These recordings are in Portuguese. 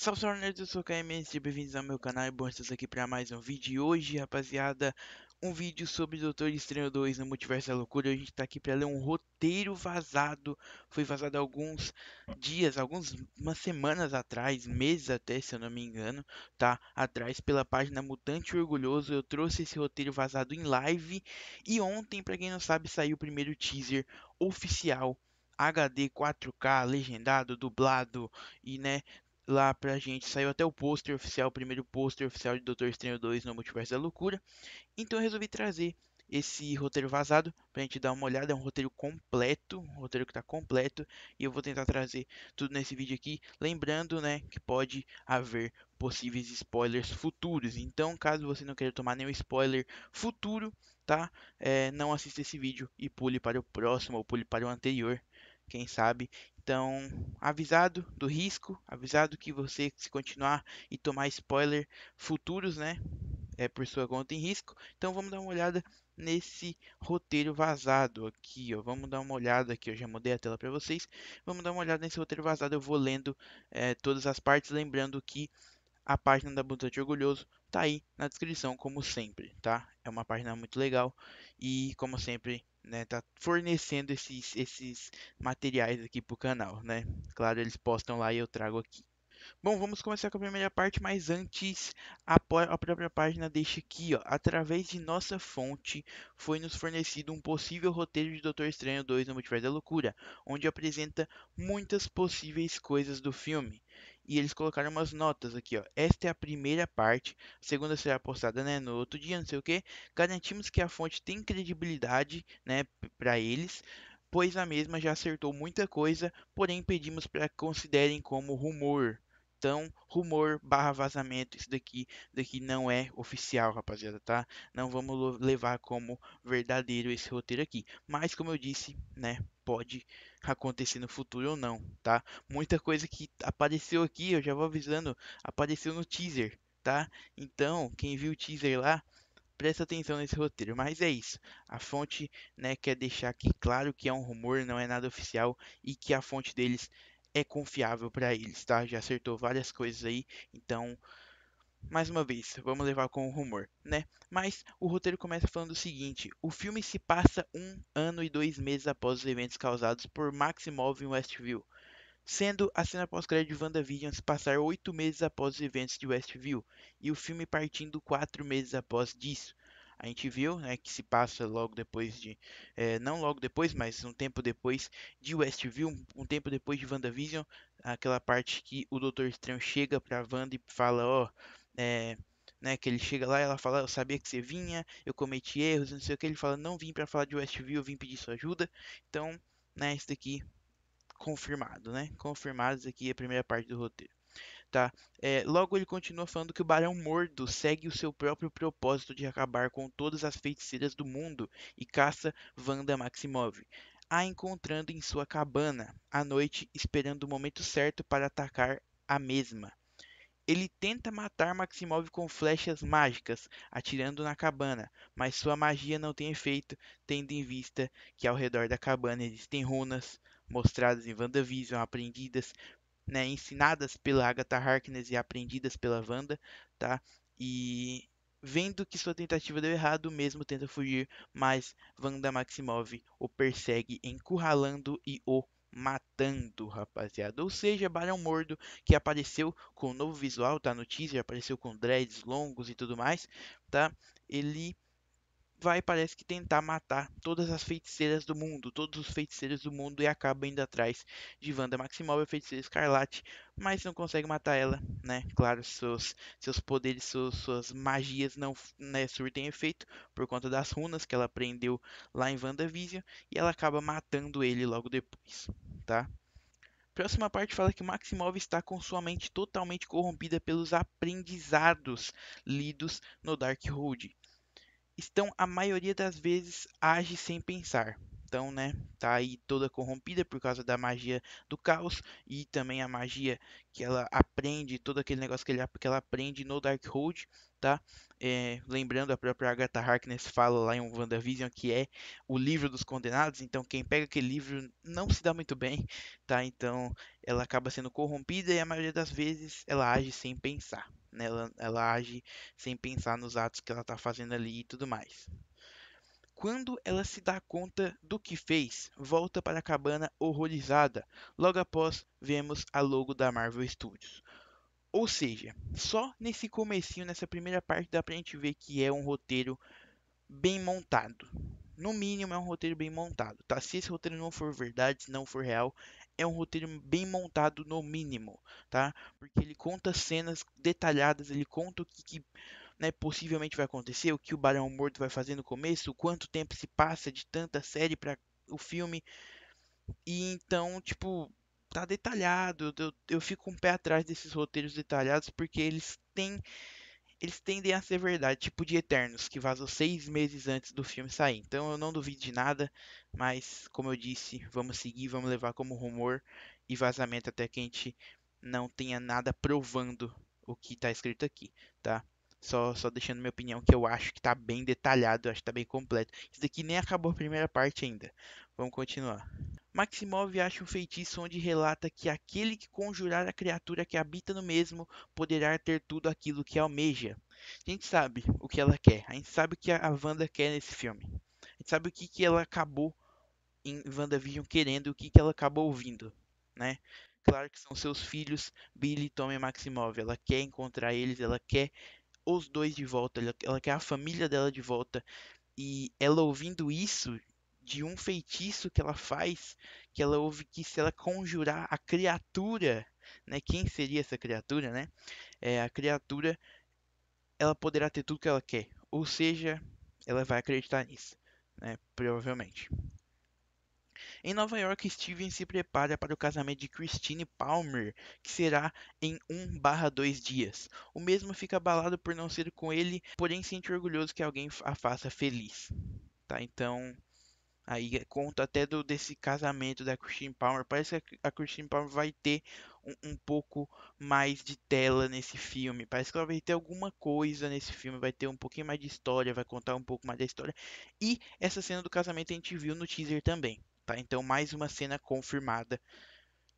Salve, Sorneiros, eu sou o sejam bem-vindos ao meu canal e bom estar aqui para mais um vídeo. E hoje, rapaziada, um vídeo sobre Doutor Estranho 2 no Multiverso da Loucura. A gente tá aqui para ler um roteiro vazado. Foi vazado alguns dias, algumas semanas atrás, meses até, se eu não me engano, tá? Atrás pela página Mutante Orgulhoso. Eu trouxe esse roteiro vazado em live. E ontem, para quem não sabe, saiu o primeiro teaser oficial HD 4K legendado, dublado e né, lá pra gente. Saiu até o pôster oficial, o primeiro pôster oficial de Doutor Estranho 2 no Multiverso da Loucura. Então eu resolvi trazer esse roteiro vazado pra gente dar uma olhada. É um roteiro completo, um roteiro que tá completo. E eu vou tentar trazer tudo nesse vídeo aqui. Lembrando, né, que pode haver possíveis spoilers futuros. Então, caso você não queira tomar nenhum spoiler futuro, tá? É, não assista esse vídeo e pule para o próximo ou pule para o anterior. Quem sabe? Então, avisado do risco, avisado que você se continuar e tomar spoiler futuros, né? É por sua conta em risco. Então vamos dar uma olhada nesse roteiro vazado aqui, ó. Vamos dar uma olhada aqui, eu já mudei a tela para vocês. Vamos dar uma olhada nesse roteiro vazado, eu vou lendo é, todas as partes, lembrando que a página da Butante Orgulhoso tá aí na descrição, como sempre, tá? É uma página muito legal e, como sempre, né, tá fornecendo esses, esses materiais aqui pro canal, né? Claro, eles postam lá e eu trago aqui. Bom, vamos começar com a primeira parte, mas antes a, a própria página deixa aqui, ó, através de nossa fonte foi nos fornecido um possível roteiro de Doutor Estranho 2 no Multiverso da Loucura, onde apresenta muitas possíveis coisas do filme e eles colocaram umas notas aqui, ó. Esta é a primeira parte, a segunda será postada, né, no outro dia, não sei o que. Garantimos que a fonte tem credibilidade, né, para eles, pois a mesma já acertou muita coisa, porém pedimos para considerem como rumor. Então, rumor barra vazamento, isso daqui, daqui não é oficial, rapaziada, tá? Não vamos levar como verdadeiro esse roteiro aqui. Mas, como eu disse, né, pode acontecer no futuro ou não, tá? Muita coisa que apareceu aqui, eu já vou avisando, apareceu no teaser, tá? Então, quem viu o teaser lá, presta atenção nesse roteiro, mas é isso. A fonte, né, quer deixar aqui claro que é um rumor, não é nada oficial e que a fonte deles é confiável para eles, tá? Já acertou várias coisas aí, então mais uma vez, vamos levar com o rumor, né? Mas o roteiro começa falando o seguinte: o filme se passa um ano e dois meses após os eventos causados por Maximov em Westview, sendo a cena pós-crédito de WandaVision se passar oito meses após os eventos de Westview e o filme partindo quatro meses após disso. A gente viu né, que se passa logo depois de. É, não logo depois, mas um tempo depois de Westview, um tempo depois de WandaVision, aquela parte que o Doutor Estranho chega pra Wanda e fala: Ó, oh, é, né, que ele chega lá e ela fala, eu sabia que você vinha, eu cometi erros, não sei o que, ele fala, não vim para falar de Westview, eu vim pedir sua ajuda. Então, né, isso daqui confirmado, né? Confirmado isso aqui é a primeira parte do roteiro. Tá? É, logo ele continua falando que o Barão Mordo segue o seu próprio propósito de acabar com todas as feiticeiras do mundo e caça Wanda Maximov, a encontrando em sua cabana à noite, esperando o momento certo para atacar a mesma. Ele tenta matar Maximov com flechas mágicas, atirando na cabana, mas sua magia não tem efeito, tendo em vista que ao redor da cabana existem runas, mostradas em WandaVision, aprendidas, né, ensinadas pela Agatha Harkness e aprendidas pela Wanda, tá? E vendo que sua tentativa deu errado, mesmo tenta fugir, mas Wanda Maximov o persegue, encurralando e o matando, rapaziada. Ou seja, Barão Mordo, que apareceu com o novo visual, tá? No teaser, apareceu com dreads longos e tudo mais, tá? Ele vai, parece que tentar matar todas as feiticeiras do mundo, todos os feiticeiros do mundo e acaba indo atrás de Wanda Maximoff, a feiticeira escarlate, mas não consegue matar ela, né? Claro, seus, seus poderes, suas magias não né, surtem efeito por conta das runas que ela aprendeu lá em WandaVision e ela acaba matando ele logo depois, tá? Próxima parte fala que Maximov está com sua mente totalmente corrompida pelos aprendizados lidos no Darkhold estão a maioria das vezes age sem pensar. Então, né, tá aí toda corrompida por causa da magia do caos e também a magia que ela aprende, todo aquele negócio que, ele, que ela aprende no Darkhold, tá? É, lembrando, a própria Agatha Harkness fala lá em um WandaVision que é o livro dos condenados, então quem pega aquele livro não se dá muito bem, tá? Então, ela acaba sendo corrompida e a maioria das vezes ela age sem pensar. Né? Ela, ela age sem pensar nos atos que ela está fazendo ali e tudo mais. Quando ela se dá conta do que fez, volta para a cabana horrorizada. Logo após, vemos a logo da Marvel Studios. Ou seja, só nesse comecinho, nessa primeira parte, dá pra gente ver que é um roteiro bem montado. No mínimo, é um roteiro bem montado, tá? Se esse roteiro não for verdade, se não for real, é um roteiro bem montado no mínimo, tá? Porque ele conta cenas detalhadas, ele conta o que, que né, possivelmente vai acontecer, o que o Barão Morto vai fazer no começo, quanto tempo se passa de tanta série para o filme. E então, tipo, tá detalhado. Eu, eu fico um pé atrás desses roteiros detalhados porque eles têm eles tendem a ser verdade, tipo de Eternos, que vazou seis meses antes do filme sair. Então eu não duvido de nada, mas como eu disse, vamos seguir, vamos levar como rumor e vazamento até que a gente não tenha nada provando o que está escrito aqui, tá? Só, só deixando minha opinião, que eu acho que está bem detalhado, acho que está bem completo. Isso daqui nem acabou a primeira parte ainda. Vamos continuar. Maximov acha um feitiço onde relata que aquele que conjurar a criatura que habita no mesmo poderá ter tudo aquilo que almeja. A gente sabe o que ela quer, a gente sabe o que a Wanda quer nesse filme. A gente sabe o que, que ela acabou em WandaVision querendo, o que, que ela acabou ouvindo, né? Claro que são seus filhos, Billy, Tommy, e Maximov. Ela quer encontrar eles, ela quer os dois de volta, ela quer a família dela de volta. E ela ouvindo isso, de um feitiço que ela faz, que ela ouve que se ela conjurar a criatura, né, quem seria essa criatura, né? É, a criatura ela poderá ter tudo que ela quer, ou seja, ela vai acreditar nisso, né, provavelmente. Em Nova York, Steven se prepara para o casamento de Christine Palmer, que será em 1/2 dias. O mesmo fica abalado por não ser com ele, porém sente orgulhoso que alguém a faça feliz. Tá? Então, Aí é conta até do, desse casamento da Christine Palmer. Parece que a Christine Palmer vai ter um, um, pouco mais de tela nesse filme. Parece que ela vai ter alguma coisa nesse filme. Vai ter um pouquinho mais de história, vai contar um pouco mais da história. E essa cena do casamento a gente viu no teaser também, tá? Então mais uma cena confirmada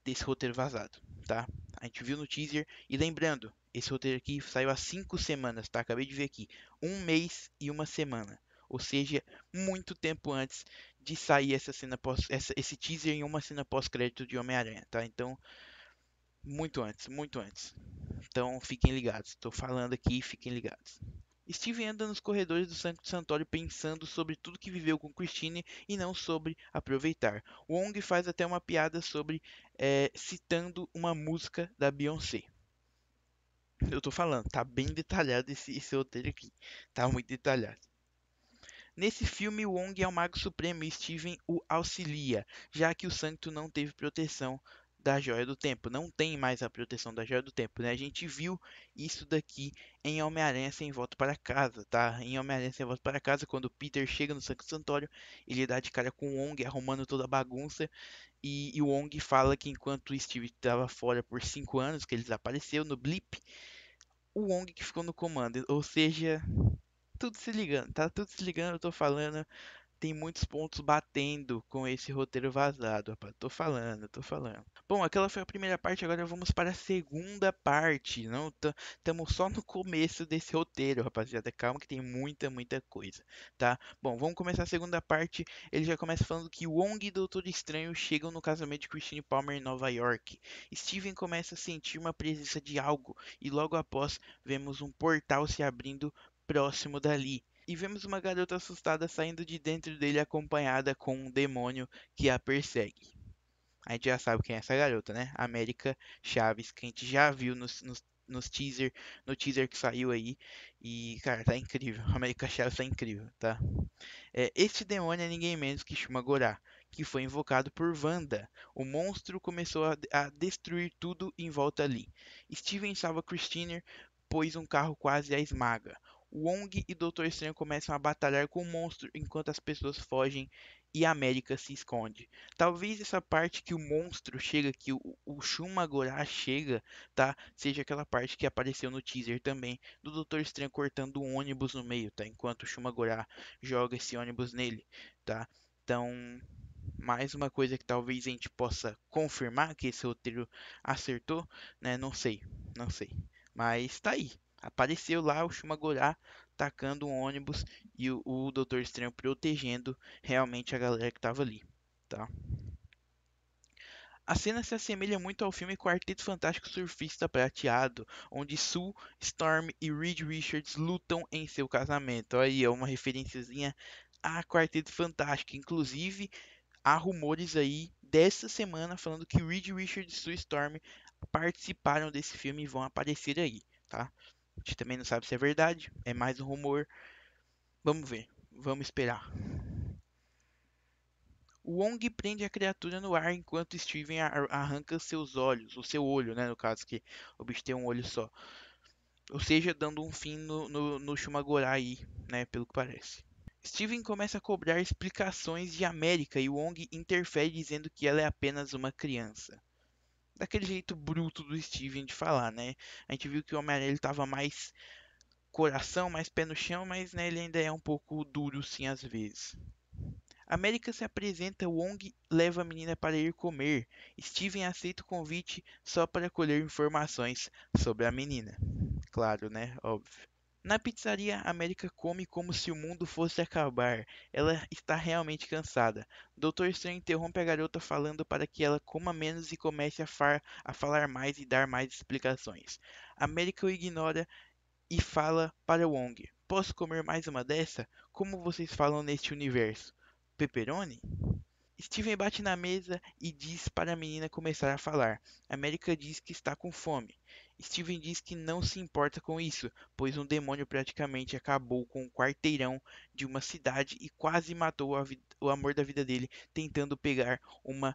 desse roteiro vazado, tá? A gente viu no teaser. E lembrando, esse roteiro aqui saiu há 5 semanas, tá? Acabei de ver aqui. Um mês e uma semana. Ou seja, muito tempo antes de sair essa cena pós, essa, esse teaser em uma cena pós-crédito de Homem-Aranha, tá? Então, muito antes, muito antes. Então, fiquem ligados. Estou falando aqui, fiquem ligados. Steven anda nos corredores do Santo Santuário pensando sobre tudo que viveu com Christine e não sobre aproveitar. Wong faz até uma piada sobre é, citando uma música da Beyoncé. Eu tô falando, tá bem detalhado esse, esse roteiro aqui. Tá muito detalhado. Nesse filme, Wong é o Mago Supremo e Steven o auxilia, já que o Santo não teve proteção da Joia do Tempo. Não tem mais a proteção da Joia do Tempo, né? A gente viu isso daqui em Homem-Aranha Sem Volta para Casa, tá? Em Homem-Aranha Sem Volta para Casa, quando Peter chega no Santo Santuário, ele dá de cara com o Wong, arrumando toda a bagunça. E, e o Wong fala que enquanto Steve estava fora por 5 anos, que ele desapareceu no blip, o Wong que ficou no comando. Ou seja, tudo se ligando, tá tudo se ligando, eu tô falando. Tem muitos pontos batendo com esse roteiro vazado, rapaz. Tô falando, tô falando. Bom, aquela foi a primeira parte, agora vamos para a segunda parte. Não estamos só no começo desse roteiro, rapaziada. Calma que tem muita, muita coisa, tá? Bom, vamos começar a segunda parte. Ele já começa falando que Wong e Doutor Estranho chegam no casamento de Christine Palmer em Nova York. Steven começa a sentir uma presença de algo e logo após vemos um portal se abrindo próximo dali. E vemos uma garota assustada saindo de dentro dele, acompanhada com um demônio que a persegue. A gente já sabe quem é essa garota, né? América Chaves, que a gente já viu nos, nos, nos teaser, no teaser que saiu aí. E, cara, tá incrível. América Chaves tá incrível, tá? É, este demônio é ninguém menos que Shumagorá, que foi invocado por Wanda. O monstro começou a, a destruir tudo em volta ali. Steven salva Christine, pois um carro quase a esmaga. Wong e Doutor Estranho começam a batalhar com o monstro enquanto as pessoas fogem e a América se esconde. Talvez essa parte que o monstro chega, que o, o Shumagorá chega, tá? Seja aquela parte que apareceu no teaser também, do Doutor Estranho cortando o um ônibus no meio, tá? Enquanto o Shumagorá joga esse ônibus nele, tá? Então, mais uma coisa que talvez a gente possa confirmar que esse roteiro acertou, né? Não sei, não sei. Mas tá aí. Apareceu lá o Shumagorá atacando um ônibus e o, o Doutor Estranho protegendo realmente a galera que estava ali, tá? A cena se assemelha muito ao filme Quarteto Fantástico Surfista Prateado, onde Sue, Storm e Reed Richards lutam em seu casamento. Aí é uma referenciazinha a Quarteto Fantástico. Inclusive, há rumores aí dessa semana falando que Reed Richards e Sue Storm participaram desse filme e vão aparecer aí, tá? A gente também não sabe se é verdade, é mais um rumor. Vamos ver, vamos esperar. o Wong prende a criatura no ar enquanto Steven arranca seus olhos, o seu olho, né? No caso, que o bicho tem um olho só. Ou seja, dando um fim no, no, no Shumagorai, né? Pelo que parece. Steven começa a cobrar explicações de América e Wong interfere dizendo que ela é apenas uma criança daquele jeito bruto do Steven de falar, né? A gente viu que o Homem-Aranha estava mais coração, mais pé no chão, mas né, ele ainda é um pouco duro sim às vezes. América se apresenta, Wong leva a menina para ir comer. Steven aceita o convite só para colher informações sobre a menina. Claro, né? Óbvio. Na pizzaria, América come como se o mundo fosse acabar. Ela está realmente cansada. Doutor Estranho interrompe a garota falando para que ela coma menos e comece a, far, a falar mais e dar mais explicações. América o ignora e fala para Wong. Posso comer mais uma dessa? Como vocês falam neste universo? Pepperoni? Steven bate na mesa e diz para a menina começar a falar. América diz que está com fome. Steven diz que não se importa com isso, pois um demônio praticamente acabou com o um quarteirão de uma cidade e quase matou o amor da vida dele tentando pegar uma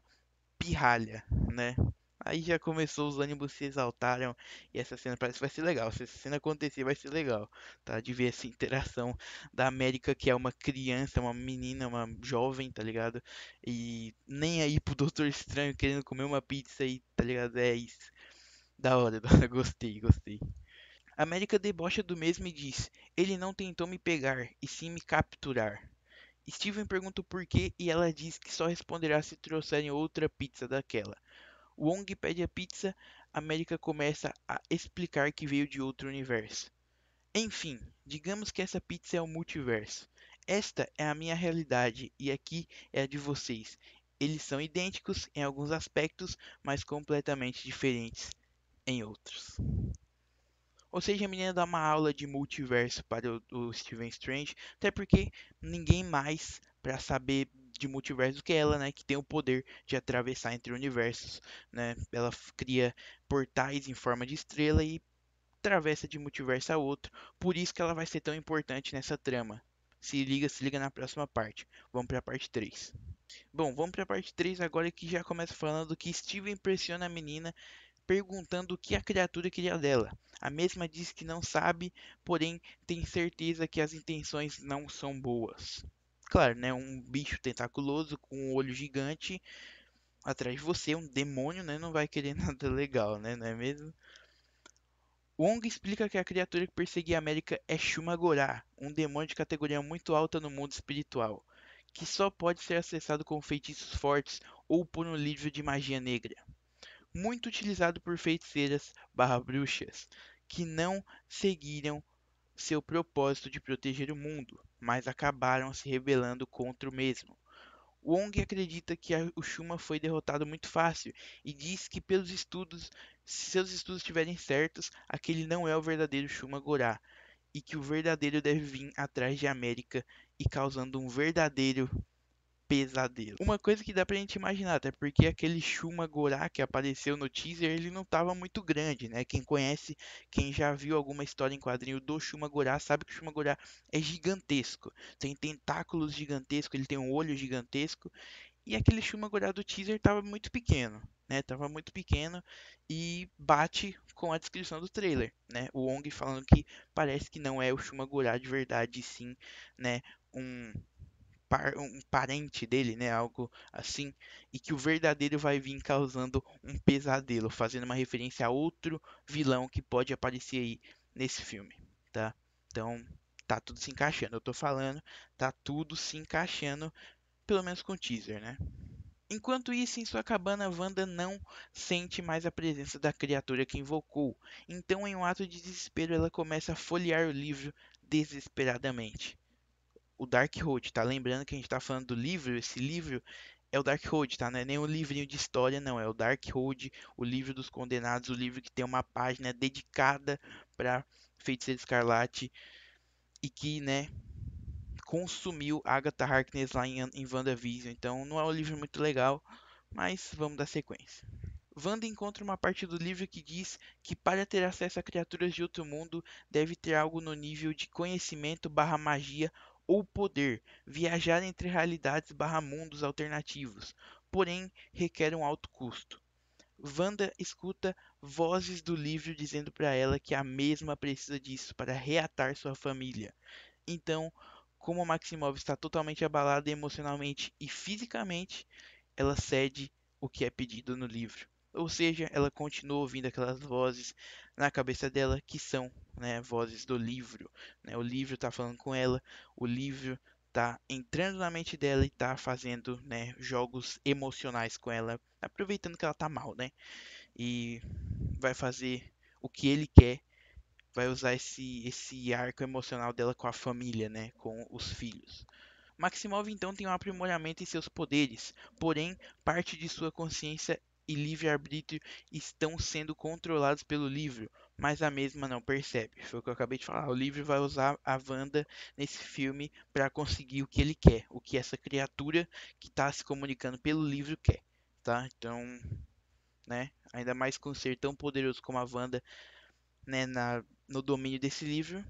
pirralha, né? Aí já começou, os ânimos se exaltaram e essa cena parece que vai ser legal. Se essa cena acontecer, vai ser legal, tá? De ver essa interação da América, que é uma criança, uma menina, uma jovem, tá ligado? E nem aí pro Doutor Estranho querendo comer uma pizza aí, tá ligado? É isso. Da hora, da hora, gostei, gostei. América debocha do mesmo e diz: Ele não tentou me pegar, e sim me capturar. Steven pergunta o porquê e ela diz que só responderá se trouxerem outra pizza daquela. Wong pede a pizza, América começa a explicar que veio de outro universo. Enfim, digamos que essa pizza é o um multiverso. Esta é a minha realidade e aqui é a de vocês. Eles são idênticos em alguns aspectos, mas completamente diferentes em outros. Ou seja, a menina dá uma aula de multiverso para o, o Steven Strange, até porque ninguém mais para saber de multiverso que ela, né, que tem o poder de atravessar entre universos, né? Ela cria portais em forma de estrela e atravessa de multiverso a outro. Por isso que ela vai ser tão importante nessa trama. Se liga, se liga na próxima parte. Vamos para a parte 3. Bom, vamos para a parte 3 agora que já começa falando que Steven pressiona a menina perguntando o que a criatura queria dela. A mesma diz que não sabe, porém tem certeza que as intenções não são boas. Claro, né? Um bicho tentaculoso com um olho gigante atrás de você, um demônio, né? Não vai querer nada legal, né? Não é mesmo? Wong explica que a criatura que perseguia a América é Shumagorá, um demônio de categoria muito alta no mundo espiritual, que só pode ser acessado com feitiços fortes ou por um livro de magia negra muito utilizado por feiticeiras barra bruxas, que não seguiram seu propósito de proteger o mundo, mas acabaram se rebelando contra o mesmo. Wong acredita que o Shuma foi derrotado muito fácil e diz que pelos estudos, se seus estudos estiverem certos, aquele não é o verdadeiro Shuma Gorá e que o verdadeiro deve vir atrás de América e causando um verdadeiro pesadelo. Uma coisa que dá pra gente imaginar, até porque aquele Shuma Gorá que apareceu no teaser, ele não tava muito grande, né? Quem conhece, quem já viu alguma história em quadrinho do Shuma Gorá, sabe que o Shuma Gorá é gigantesco. Tem tentáculos gigantescos, ele tem um olho gigantesco. E aquele Shuma Gorá do teaser tava muito pequeno, né? Tava muito pequeno e bate com a descrição do trailer, né? O Ong falando que parece que não é o Shuma Gorá de verdade, sim, né? Um par, um parente dele, né? Algo assim. E que o verdadeiro vai vir causando um pesadelo, fazendo uma referência a outro vilão que pode aparecer aí nesse filme, tá? Então, tá tudo se encaixando. Eu tô falando, tá tudo se encaixando, pelo menos com o teaser, né? Enquanto isso, em sua cabana, Wanda não sente mais a presença da criatura que invocou. Então, em um ato de desespero, ela começa a folhear o livro desesperadamente o Darkhold, tá? Lembrando que a gente tá falando do livro, esse livro é o Darkhold, tá? Não é nem um livrinho de história, não. É o Darkhold, o livro dos condenados, o livro que tem uma página dedicada para Feiticeiro Escarlate e que, né, consumiu Agatha Harkness lá em, em WandaVision. Então, não é um livro muito legal, mas vamos dar sequência. Wanda encontra uma parte do livro que diz que para ter acesso a criaturas de outro mundo deve ter algo no nível de conhecimento barra magia ou poder viajar entre realidades barra mundos alternativos, porém requer um alto custo. Wanda escuta vozes do livro dizendo para ela que a mesma precisa disso para reatar sua família. Então, como Maximov está totalmente abalada emocionalmente e fisicamente, ela cede o que é pedido no livro. Ou seja, ela continua ouvindo aquelas vozes na cabeça dela que são né, vozes do livro. Né? O livro está falando com ela, o livro está entrando na mente dela e está fazendo né, jogos emocionais com ela, aproveitando que ela está mal, né? E vai fazer o que ele quer, vai usar esse, esse arco emocional dela com a família, né? Com os filhos. Maximov então tem um aprimoramento em seus poderes, porém parte de sua consciência e livre-arbítrio estão sendo controlados pelo livro, mas a mesma não percebe. Foi o que eu acabei de falar. O livro vai usar a Wanda nesse filme para conseguir o que ele quer, o que essa criatura que está se comunicando pelo livro quer, tá? Então, né? Ainda mais com um ser tão poderoso como a Wanda, né, na, no domínio desse livro,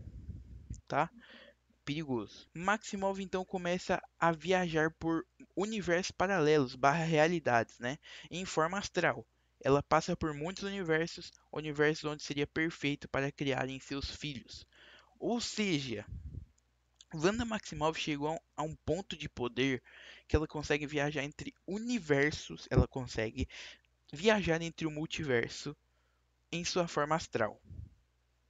tá? Perigoso. Maximov então começa a viajar por universos paralelos barra realidades, né? Em forma astral. Ela passa por muitos universos, universos onde seria perfeito para criarem seus filhos. Ou seja, Wanda Maximoff chegou a um ponto de poder que ela consegue viajar entre universos, ela consegue viajar entre o multiverso em sua forma astral,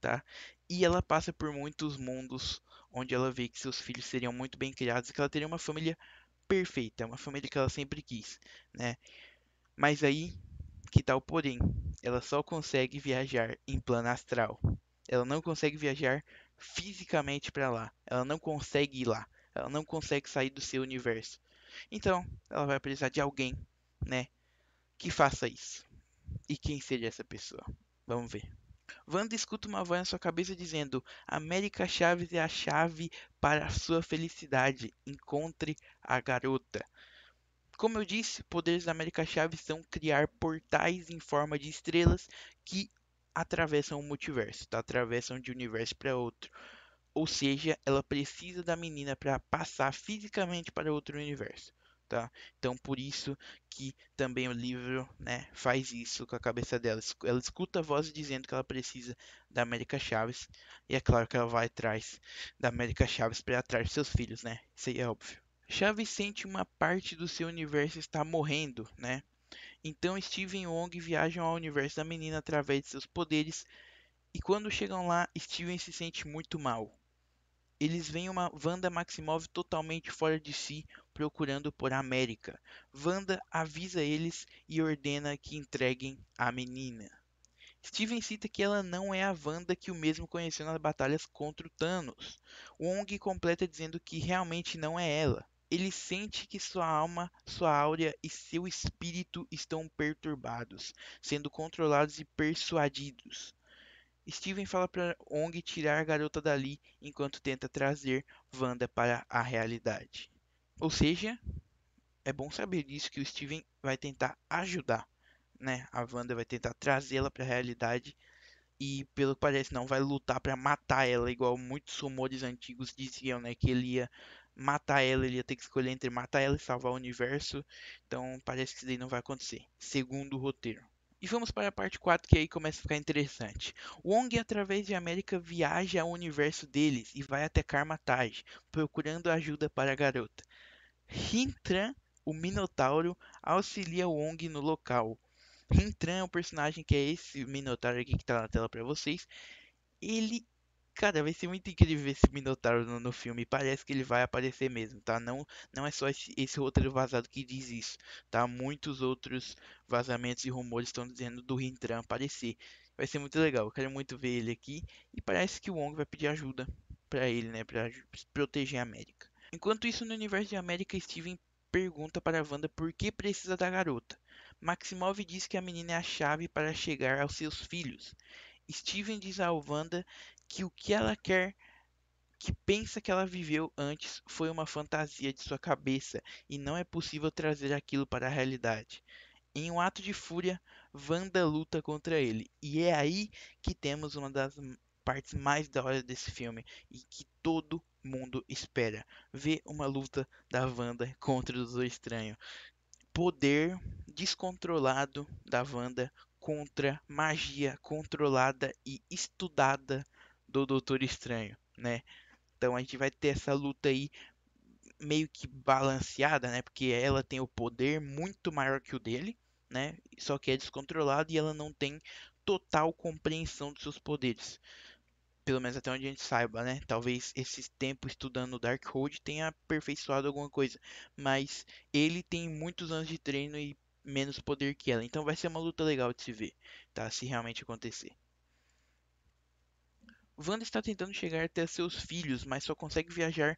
tá? E ela passa por muitos mundos onde ela vê que seus filhos seriam muito bem criados, que ela teria uma família perfeita, é uma família que ela sempre quis, né? Mas aí, que tal tá porém? Ela só consegue viajar em plano astral. Ela não consegue viajar fisicamente para lá. Ela não consegue ir lá. Ela não consegue sair do seu universo. Então, ela vai precisar de alguém, né, que faça isso. E quem seria essa pessoa? Vamos ver. Wanda escuta uma voz na sua cabeça dizendo: América Chaves é a chave para a sua felicidade. Encontre a garota. Como eu disse, poderes da América Chaves são criar portais em forma de estrelas que atravessam o multiverso, tá? atravessam de um universo para outro. Ou seja, ela precisa da menina para passar fisicamente para outro universo tá? Então por isso que também o livro, né, faz isso com a cabeça dela. Ela escuta a voz dizendo que ela precisa da América Chaves e é claro que ela vai atrás da América Chaves para atrás seus filhos, né? Isso aí é óbvio. Chaves sente uma parte do seu universo está morrendo, né? Então Steven Wong viajam ao universo da menina através de seus poderes e quando chegam lá, Steven se sente muito mal. Eles veem uma Wanda Maximov totalmente fora de si, procurando por América. Wanda avisa eles e ordena que entreguem a menina. Steven cita que ela não é a Wanda que o mesmo conheceu nas batalhas contra o Thanos. Wong completa dizendo que realmente não é ela. Ele sente que sua alma, sua áurea e seu espírito estão perturbados, sendo controlados e persuadidos. Steven fala para Ong tirar a garota dali enquanto tenta trazer Wanda para a realidade. Ou seja, é bom saber disso que o Steven vai tentar ajudar, né? A Wanda vai tentar trazê-la para a realidade e, pelo que parece, não vai lutar para matar ela, igual muitos rumores antigos diziam, né? Que ele ia matar ela, ele ia ter que escolher entre matar ela e salvar o universo. Então, parece que isso daí não vai acontecer, segundo o roteiro. E vamos para a parte 4 que aí começa a ficar interessante. Wong, através de América, viaja ao universo deles e vai até Karma Taj, procurando ajuda para a garota. Rintran, o Minotauro, auxilia Wong no local. Rintran é um personagem que é esse Minotauro aqui que tá na tela para vocês. Ele, cara, vai ser muito incrível esse Minotauro no, no, filme. Parece que ele vai aparecer mesmo, tá? Não, não é só esse, esse roteiro vazado que diz isso, tá? Muitos outros vazamentos e rumores estão dizendo do Rintran aparecer. Vai ser muito legal, eu quero muito ver ele aqui. E parece que o Wong vai pedir ajuda para ele, né? Pra proteger a América. Enquanto isso, no universo de América, Steven pergunta para Wanda por que precisa da garota. Maximov diz que a menina é a chave para chegar aos seus filhos. Steven diz a Wanda que o que ela quer, que pensa que ela viveu antes, foi uma fantasia de sua cabeça e não é possível trazer aquilo para a realidade. Em um ato de fúria, Wanda luta contra ele, e é aí que temos uma das partes mais da hora desse filme e que todo mundo espera. Ver uma luta da Wanda contra o Doutor Estranho. Poder descontrolado da Wanda contra magia controlada e estudada do Doutor Estranho, né? Então a gente vai ter essa luta aí meio que balanceada, né? Porque ela tem o poder muito maior que o dele, né? Só que é descontrolado e ela não tem total compreensão dos seus poderes pelo menos até onde a gente saiba, né? Talvez esse tempo estudando Darkhold tenha aperfeiçoado alguma coisa, mas ele tem muitos anos de treino e menos poder que ela, então vai ser uma luta legal de se ver, tá? Se realmente acontecer. Wanda está tentando chegar até seus filhos, mas só consegue viajar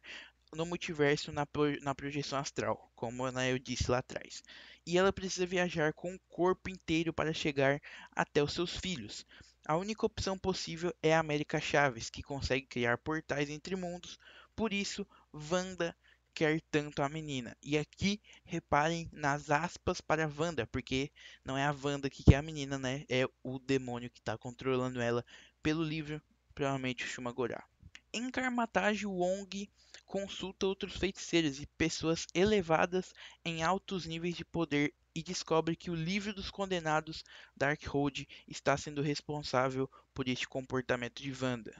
no multiverso na, pro, na projeção astral, como né, eu disse lá atrás. E ela precisa viajar com o corpo inteiro para chegar até os seus filhos. A única opção possível é a América Chaves, que consegue criar portais entre mundos, por isso Wanda quer tanto a menina. E aqui reparem nas aspas para Wanda, porque não é a Wanda que quer a menina, né? É o demônio que está controlando ela pelo livro, provavelmente o Shumagorá. Em Carmatage, Wong consulta outros feiticeiros e pessoas elevadas em altos níveis de poder e descobre que o livro dos condenados Darkhold está sendo responsável por este comportamento de Wanda.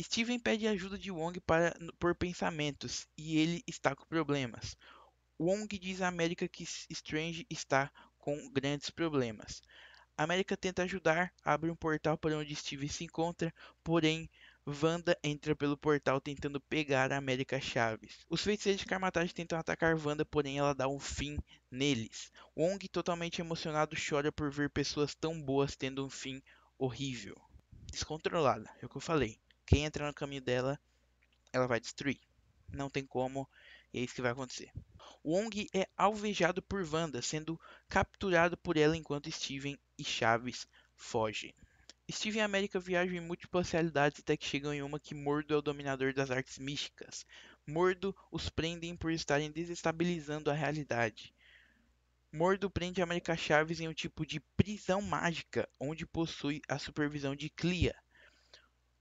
Steven pede ajuda de Wong para, por pensamentos e ele está com problemas. Wong diz a América que Strange está com grandes problemas. A América tenta ajudar, abre um portal para onde Steven se encontra, porém Wanda entra pelo portal tentando pegar a América Chaves. Os feiticeiros de Carmatage tentam atacar Wanda, porém ela dá um fim neles. Wong, totalmente emocionado, chora por ver pessoas tão boas tendo um fim horrível. Descontrolada, é o que eu falei. Quem entrar no caminho dela, ela vai destruir. Não tem como, e é isso que vai acontecer. Wong é alvejado por Wanda, sendo capturado por ela enquanto Steven e Chaves fogem. Steve e América viajam em múltiplas realidades até que chegam em uma que Mordo é o dominador das artes místicas. Mordo os prendem por estarem desestabilizando a realidade. Mordo prende América Chaves em um tipo de prisão mágica, onde possui a supervisão de Clea.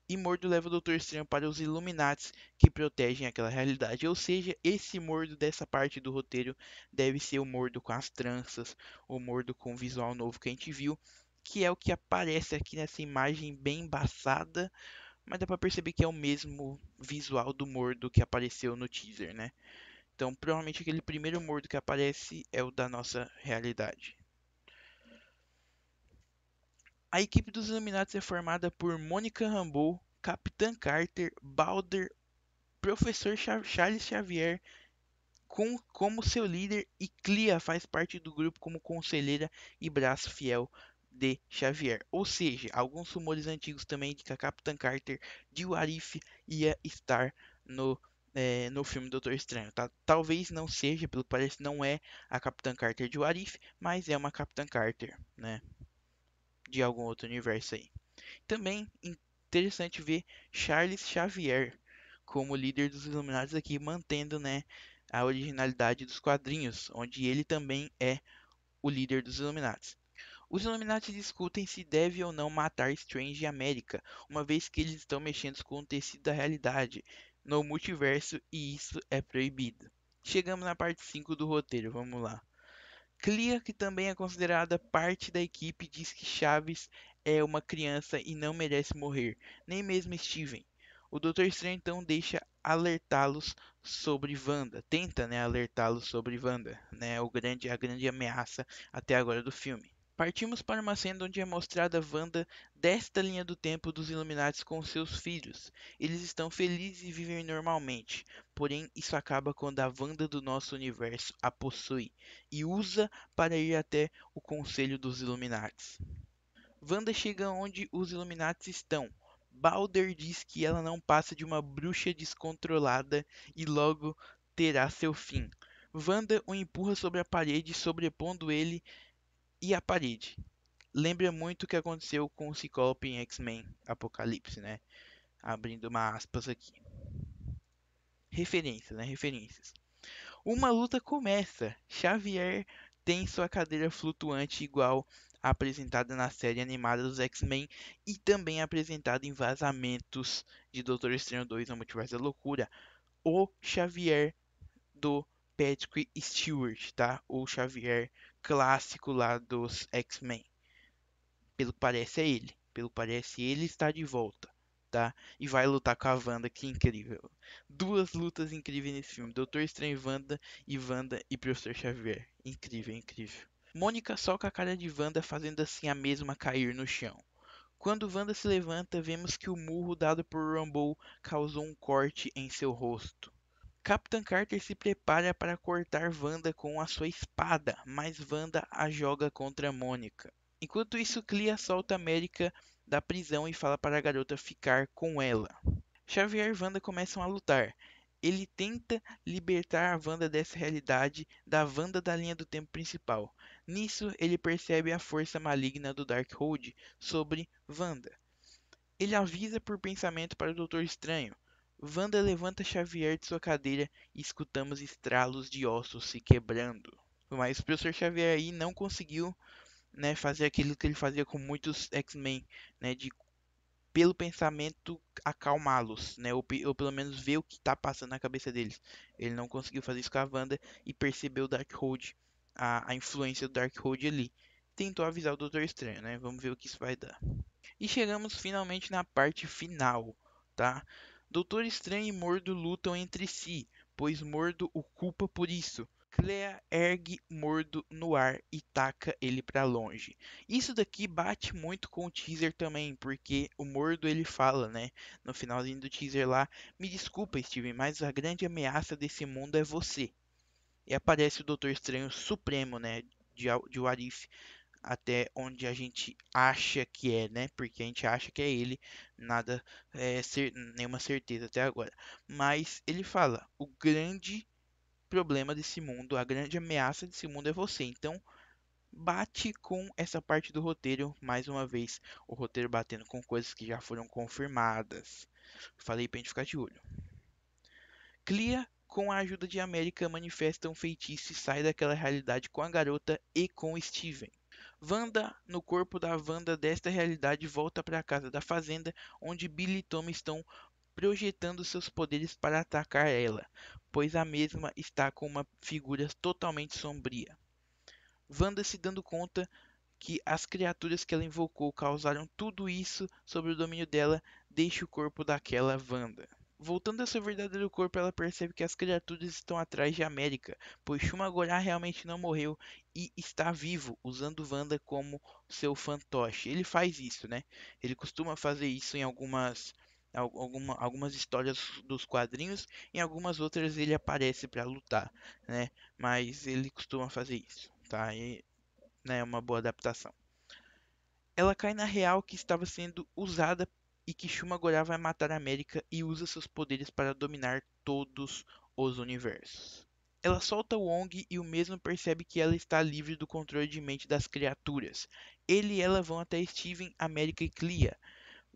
E Mordo leva o Doutor Estranho para os Illuminates que protegem aquela realidade. Ou seja, esse Mordo dessa parte do roteiro deve ser o Mordo com as tranças, o Mordo com o visual novo que a gente viu, que é o que aparece aqui nessa imagem bem embaçada, mas dá para perceber que é o mesmo visual do mordo que apareceu no teaser, né? Então, provavelmente aquele primeiro mordo que aparece é o da nossa realidade. A equipe dos eliminados é formada por Mônica Rambeau, Capitã Carter, Balder, Professor Charles Xavier, com, como seu líder, e Clea faz parte do grupo como conselheira e braço fiel de Xavier. Ou seja, alguns rumores antigos também de que a Capitã Carter de Warif ia estar no, é, no filme Doutor Estranho. Tá? Talvez não seja, pelo que parece, não é a Capitã Carter de Warif, mas é uma Capitã Carter, né? De algum outro universo aí. Também interessante ver Charles Xavier como líder dos Iluminados aqui, mantendo, né? a originalidade dos quadrinhos, onde ele também é o líder dos Iluminados. Os Illuminati discutem se deve ou não matar Strange e América, uma vez que eles estão mexendo com o tecido da realidade no multiverso e isso é proibido. Chegamos na parte 5 do roteiro, vamos lá. Clea, que também é considerada parte da equipe, diz que Chaves é uma criança e não merece morrer, nem mesmo Steven. O Dr. Strange então deixa alertá-los sobre Wanda, tenta né, alertá-los sobre Wanda, né, o grande, a grande ameaça até agora do filme. Partimos para uma cena onde é mostrada Wanda desta linha do tempo dos Illuminati com seus filhos. Eles estão felizes e vivem normalmente, porém isso acaba quando a Wanda do nosso universo a possui e usa para ir até o Conselho dos Illuminati. Wanda chega onde os Illuminati estão. Balder diz que ela não passa de uma bruxa descontrolada e logo terá seu fim. Wanda o empurra sobre a parede, sobrepondo ele e a parede. Lembra muito o que aconteceu com o Ciclope em X-Men Apocalipse, né? Abrindo uma aspas aqui. Referências, né? Referências. Uma luta começa. Xavier tem sua cadeira flutuante igual apresentada na série animada dos X-Men e também apresentada em vazamentos de Doutor Estranho 2 no Multiverso da Loucura. O Xavier do Patrick Stewart, tá? O Xavier clássico lá dos X-Men. Pelo que parece é ele. Pelo que parece ele está de volta, tá? E vai lutar com a Wanda, que é incrível. Duas lutas incríveis nesse filme. Doutor Estranho Wanda e Wanda e Professor Xavier. Incrível, incrível. Mônica soca a cara de Wanda fazendo assim a mesma cair no chão. Quando Wanda se levanta, vemos que o murro dado por Rumble causou um corte em seu rosto. Capitã Carter se prepara para cortar Wanda com a sua espada, mas Wanda a joga contra Mônica. Enquanto isso, Clea solta América da prisão e fala para a garota ficar com ela. Xavier e Wanda começam a lutar. Ele tenta libertar a Wanda dessa realidade, da Wanda da linha do tempo principal. Nisso, ele percebe a força maligna do Darkhold sobre Wanda. Ele avisa por pensamento para o Doutor Estranho, Wanda levanta Xavier de sua cadeira e escutamos estralos de ossos se quebrando. Mas o professor Xavier aí não conseguiu né, fazer aquilo que ele fazia com muitos X-Men, né, de pelo pensamento acalmá-los, né, ou, ou, pelo menos ver o que está passando na cabeça deles. Ele não conseguiu fazer isso com a Wanda e percebeu o Darkhold, a, a influência do Darkhold ali. Tentou avisar o Doutor Estranho, né? Vamos ver o que isso vai dar. E chegamos finalmente na parte final, tá? Doutor Estranho e Mordo lutam entre si, pois Mordo o culpa por isso. Clea ergue Mordo no ar e taca ele para longe. Isso daqui bate muito com o teaser também, porque o Mordo ele fala, né, no finalzinho do teaser lá, me desculpa, Steven, mas a grande ameaça desse mundo é você. E aparece o Doutor Estranho Supremo, né, de, de Warif até onde a gente acha que é, né? Porque a gente acha que é ele, nada é cer nenhuma certeza até agora. Mas ele fala: o grande problema desse mundo, a grande ameaça desse mundo é você. Então, bate com essa parte do roteiro mais uma vez, o roteiro batendo com coisas que já foram confirmadas. Falei pra gente ficar de olho. Clia com a ajuda de América, manifesta um feitiço e sai daquela realidade com a garota e com Steven. Wanda, no corpo da Wanda desta realidade, volta para a casa da fazenda, onde Billy e Tom estão projetando seus poderes para atacar ela, pois a mesma está com uma figura totalmente sombria. Wanda se dando conta que as criaturas que ela invocou causaram tudo isso sobre o domínio dela, deixa o corpo daquela Wanda. Voltando a seu verdadeiro corpo, ela percebe que as criaturas estão atrás de América, pois Shumagorá realmente não morreu e está vivo, usando Wanda como seu fantoche. Ele faz isso, né? Ele costuma fazer isso em algumas alguma, algumas histórias dos quadrinhos, em algumas outras ele aparece para lutar, né? Mas ele costuma fazer isso, tá? E né, é né, uma boa adaptação. Ela cai na real que estava sendo usada e que Shumagorá vai matar a América e usa seus poderes para dominar todos os universos. Ela solta o Ong e o mesmo percebe que ela está livre do controle de mente das criaturas. Ele e ela vão até Steven, América e Clea.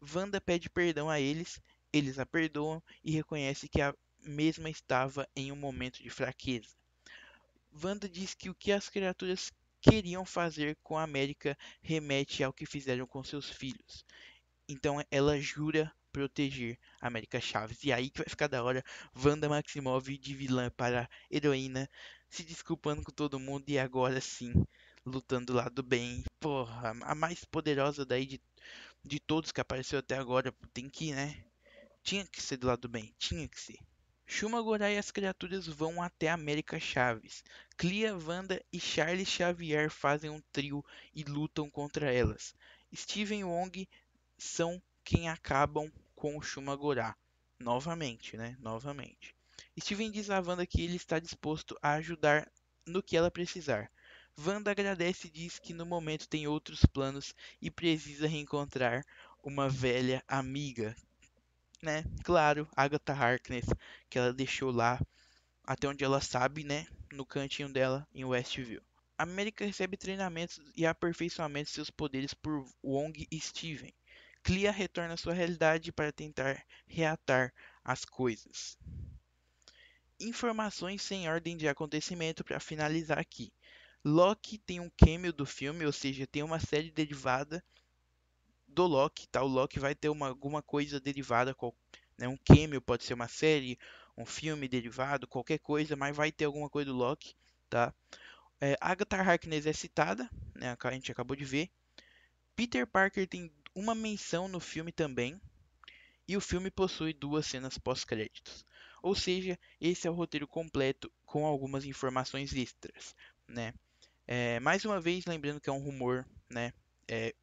Wanda pede perdão a eles, eles a perdoam e reconhece que a mesma estava em um momento de fraqueza. Wanda diz que o que as criaturas queriam fazer com a América remete ao que fizeram com seus filhos. Então ela jura proteger a América Chaves. E aí que vai ficar da hora Wanda Maximov de vilã para heroína, se desculpando com todo mundo e agora sim lutando do lado bem. Porra, a mais poderosa daí de, de todos que apareceu até agora, tem que, né? Tinha que ser do lado bem, tinha que ser. agora e as criaturas vão até América Chaves. Clea, Wanda e Charles Xavier fazem um trio e lutam contra elas. Steven Wong são quem acabam com o Shumagorá. Novamente, né? Novamente. Steven diz a Wanda que ele está disposto a ajudar no que ela precisar. Wanda agradece e diz que no momento tem outros planos e precisa reencontrar uma velha amiga. Né? Claro, Agatha Harkness, que ela deixou lá, até onde ela sabe, né? No cantinho dela em Westview. América recebe treinamentos e aperfeiçoamento de seus poderes por Wong e Steven. Clea retorna à sua realidade para tentar reatar as coisas. Informações sem ordem de acontecimento para finalizar aqui. Loki tem um cameo do filme, ou seja, tem uma série derivada do Loki, tá? O Loki vai ter uma, alguma coisa derivada, qual, né? um cameo, pode ser uma série, um filme derivado, qualquer coisa, mas vai ter alguma coisa do Loki, tá? É, Agatha Harkness é citada, né? A gente acabou de ver. Peter Parker tem uma menção no filme também, e o filme possui duas cenas pós-créditos. Ou seja, esse é o roteiro completo com algumas informações extras, né? É, mais uma vez, lembrando que é um rumor, né? É,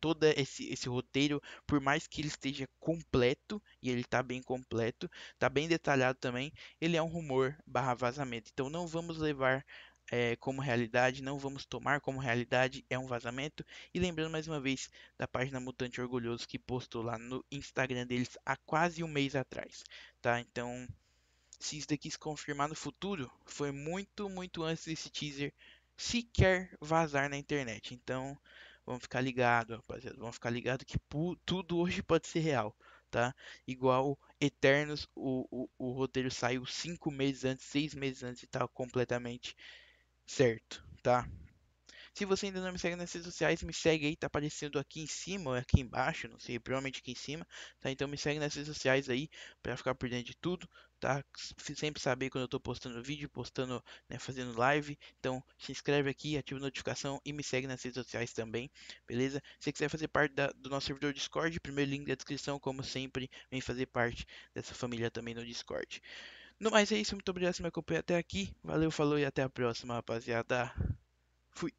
todo esse, esse roteiro, por mais que ele esteja completo, e ele está bem completo, está bem detalhado também, ele é um rumor barra vazamento. Então não vamos levar é, como realidade, não vamos tomar como realidade, é um vazamento. E lembrando mais uma vez da página Mutante Orgulhoso que postou lá no Instagram deles há quase um mês atrás, tá? Então, se isso daqui se confirmar no futuro, foi muito, muito antes desse teaser sequer vazar na internet. Então, vamos ficar ligado, rapaziada. Vamos ficar ligado que tudo hoje pode ser real, tá? Igual Eternos, o, o, o roteiro saiu cinco meses antes, seis meses antes e tal, completamente certo, tá? Se você ainda não me segue nas redes sociais, me segue aí, tá aparecendo aqui em cima ou é aqui embaixo, não sei, provavelmente aqui em cima, tá? Então me segue nas redes sociais aí para ficar por dentro de tudo, tá? Sempre saber quando eu tô postando vídeo, postando, né, fazendo live. Então se inscreve aqui, ativa a notificação e me segue nas redes sociais também, beleza? Se você quiser fazer parte da, do nosso servidor Discord, primeiro link da descrição, como sempre, vem fazer parte dessa família também no Discord. No mais é isso, muito obrigado por me acompanhar até aqui. Valeu, falou e até a próxima, rapaziada. Fui.